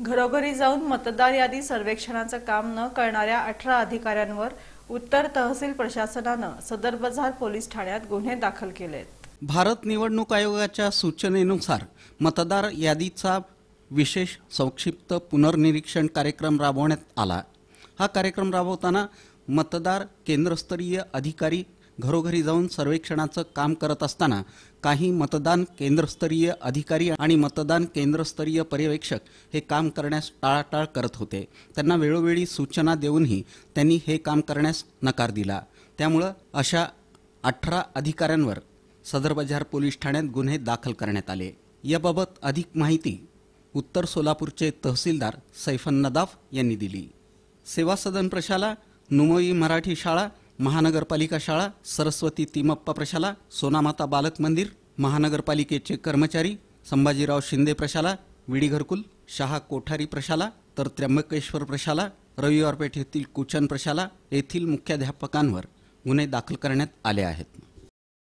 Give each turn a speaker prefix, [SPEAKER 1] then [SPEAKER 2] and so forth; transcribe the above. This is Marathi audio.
[SPEAKER 1] घरोघरी जाऊन मतदार यादी सर्वेक्षणाचं काम न करणाऱ्या अठरा अधिकाऱ्यांवर उत्तर तहसील प्रशासनानं सदर बझार पोलीस ठाण्यात गुन्हे दाखल केलेत
[SPEAKER 2] भारत निवडणूक आयोगाच्या सूचनेनुसार मतदार यादीचा विशेष संक्षिप्त पुनर्निरीक्षण कार्यक्रम राबवण्यात आला हा कार्यक्रम राबवताना मतदार केंद्रस्तरीय अधिकारी घरोघरी जाऊन सर्वेक्षणाचं काम करत असताना काही मतदान केंद्रस्तरीय अधिकारी आणि मतदान केंद्रस्तरीय पर्यवेक्षक हे काम करण्यास टाळाटाळ करत होते त्यांना वेळोवेळी सूचना देऊनही त्यांनी हे काम करण्यास नकार दिला त्यामुळं अशा अठरा अधिकाऱ्यांवर सदर पोलीस ठाण्यात गुन्हे दाखल करण्यात आले याबाबत अधिक माहिती उत्तर सोलापूरचे तहसीलदार सैफन नदाफ यांनी दिली सेवा सदन प्रशाला नुमोई मराठी शाळा महानगरपालिका शाळा सरस्वती तिमप्पा प्रशाला सोनामाता बालक मंदिर महानगरपालिकेचे कर्मचारी संभाजीराव शिंदे प्रशाला विडी घरकुल शहा कोठारी प्रशाला तर त्र्यंबकेश्वर प्रशाला रविवारपेठ येथील कुचन प्रशाला येथील मुख्याध्यापकांवर गुन्हे दाखल करण्यात आले आहेत